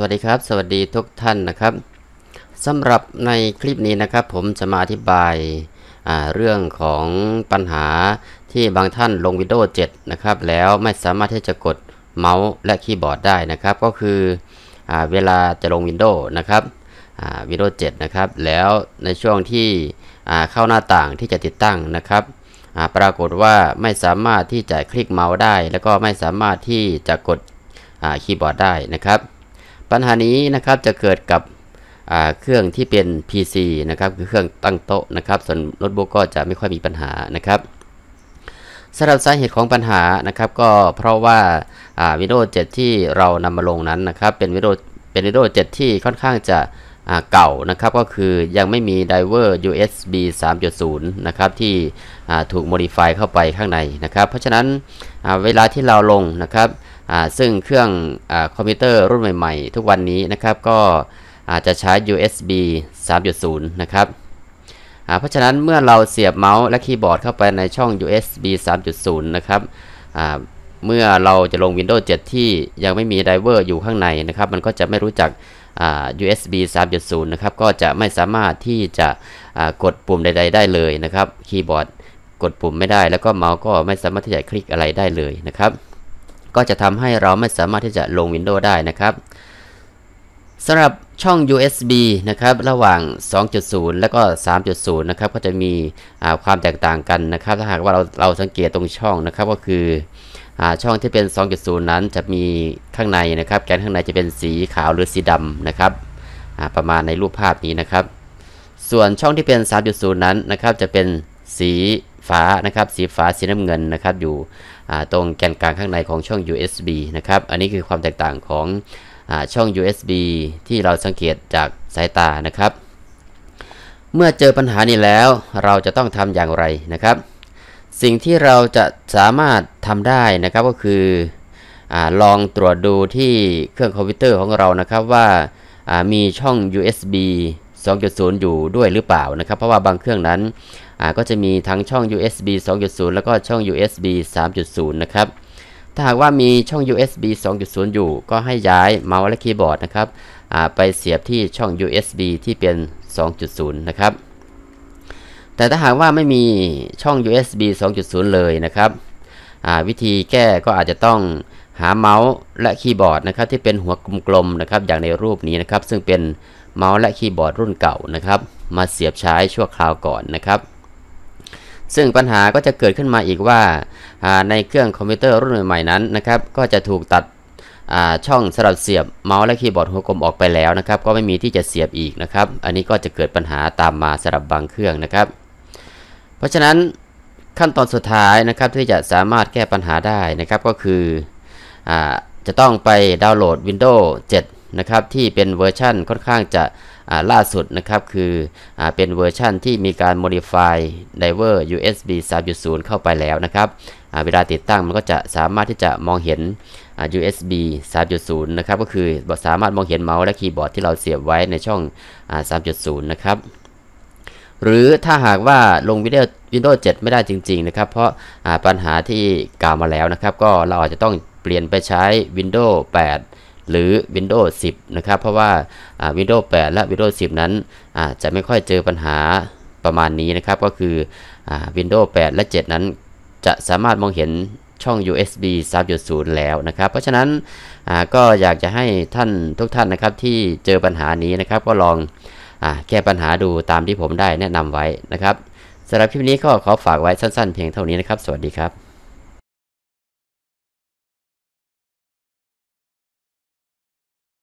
วัสดีครับ สวัสดีทุกท่านนะครับสำหรับในคลิปนี้นะครับ ผมจะมาอธิบายเรื่องของปัญหาที่บางท่านลงวิดีโอ7นะครับแล้วไม่สามารถที่จะกดเมาส์และคีย์บอร์ดได้นะครับ ก็คืออเวลาจะลงวิดีโอนะครับวิดีโอ7นะครับ แล้วในช่วงที่เข้าหน้าต่างที่จะติดตั้งนะครับปรากฏว่าไม่สามารถที่จะคลิกเมาส์ได้แล้วก็ไม่สามารถที่จะกดคีย์บอร์ดได้นะครับปัญหานี้นะครับจะเกิดกับเครื่องที่เป็น PC นะครับคือเครื่องตั้งโต๊ะนะครับ ส่วนโน้ตบุ๊กก็จะไม่ค่อยมีปัญหานะครับสำหรับสาเหตุของปัญหานะครับ ก็เพราะว่าวิดีโอ7ที่เรานำมาลงนั้นนะครับเป็นวิดีโอเป็นวิดีโอ7ที่ค่อนข้างจะเก่านะครับ ก็คือยังไม่มีไดเวอร์ USB 3.0 นะครับ ที่ถูกโมดิฟายเข้าไปข้างในนะครับ เพราะฉะนั้นเวลาที่เราลงนะครับซึ่งเครื่องอคอมพิวเตอร์รุ่นใหม่ ๆ ทุกวันนี้นะครับก็อาจจะใช้ USB 3.0 นะครับเพราะฉะนั้นเมื่อเราเสียบเมาส์และคีย์บอร์ดเข้าไปในช่อง USB 3.0 นะครับเมื่อเราจะลง Windows 7 ที่ยังไม่มีไดรเวอร์อยู่ข้างในนะครับ มันก็จะไม่รู้จัก USB 3.0 นะครับก็จะไม่สามารถที่จะกดปุ่มใด ๆ ได้เลยนะครับ คีย์บอร์ดกดปุ่มไม่ได้แล้วก็เมาส์ก็ไม่สามารถที่จะคลิกอะไรได้เลยนะครับก็จะทำให้เราไม่สามารถที่จะลง Windows ได้นะครับสำหรับช่อง USB นะครับระหว่าง 2.0 แล้วก็ 3.0 นะครับก็จะมีความแตกต่างกันนะครับ ถ้าหากว่าเราเราสังเกตตรงช่องนะครับ ก็คืออช่องที่เป็น 2.0 นั้นจะมีข้างในนะครับ แกนข้างในจะเป็นสีขาวหรือสีดำนะครับประมาณในรูปภาพนี้นะครับ ส่วนช่องที่เป็น 3.0 นั้นนะครับจะเป็นสีฟ้านะครับสีฟ้าสีน้ำเงินนะครับอยู่ตรงแกนกลางข้างในของช่อง USB นะครับ อันนี้คือความแตกต่างของอช่อง USB ที่เราสังเกตจากสายตานะครับ เมื่อเจอปัญหานี้แล้วเราจะต้องทำอย่างไรนะครับ สิ่งที่เราจะสามารถทำได้นะครับก็คืออลองตรวจดูที่เครื่องคอมพิวเตอร์ของเรานะครับว่ามีช่อง USB 2.0 อยู่ด้วยหรือเปล่านะครับ เพราะว่าบางเครื่องนั้นก็จะมีทั้งช่อง USB 2.0 แล้วก็ช่อง USB 3.0 นะครับ ถ้าหากว่ามีช่อง USB 2.0 อยู่ก็ให้ย้ายเมาส์และคีย์บอร์ดนะครับ ไปเสียบที่ช่อง USB ที่เป็น 2.0 นะครับ แต่ถ้าหากว่าไม่มีช่อง USB 2.0 เลยนะครับ วิธีแก้ก็อาจจะต้องหาเมาส์และคีย์บอร์ดนะครับ ที่เป็นหัวกลมๆนะครับ อย่างในรูปนี้นะครับ ซึ่งเป็นเมาส์และคีย์บอร์ดรุ่นเก่านะครับ มาเสียบใช้ชั่วคราวก่อนนะครับซึ่งปัญหาก็จะเกิดขึ้นมาอีกว่าในเครื่องคอมพิวเตอร์รุ่นใหม่ๆนั้นนะครับ ก็จะถูกตัดช่องสำหรับเสียบเมาส์และคีย์บอร์ดหัวกลมออกไปแล้วนะครับก็ไม่มีที่จะเสียบอีกนะครับอันนี้ก็จะเกิดปัญหาตามมาสำหรับบางเครื่องนะครับ เพราะฉะนั้นขั้นตอนสุดท้ายนะครับที่จะสามารถแก้ปัญหาได้นะครับก็คืออจะต้องไปดาวน์โหลด Windows 7นะครับที่เป็นเวอร์ชั่นค่อนข้างจะล่าสุดนะครับคืออเป็นเวอร์ชั่นที่มีการ modify driver USB 3.0 เข้าไปแล้วนะครับเวลาติดตั้งมันก็จะสามารถที่จะมองเห็น USB 3.0นะครับก็คือสามารถมองเห็นเมาส์และคีย์บอร์ดที่เราเสียบไว้ในช่อง3.0 นะครับ หรือถ้าหากว่าลงวิดีโอวินโดว์7ไม่ได้จริงๆนะครับเพราะปัญหาที่กล่าวมาแล้วนะครับก็เราอาจจะต้องเปลี่ยนไปใช้ Windows 8หรือ Windows 10 นะครับ เพราะว่า Windows 8 และ Windows 10 นั้นจะไม่ค่อยเจอปัญหาประมาณนี้นะครับ ก็คืออ Windows 8 และ 7 นั้นจะสามารถมองเห็นช่อง USB 3.0 แล้วนะครับ เพราะฉะนั้นก็อยากจะให้ท่านทุกท่านนะครับที่เจอปัญหานี้นะครับ ก็ลองอแก้ปัญหาดูตามที่ผมได้แนะนำไว้นะครับสำหรับคลิปนี้ก็ขอฝากไว้สั้น ๆ เพียงเท่านี้นะครับสวัสดีครับ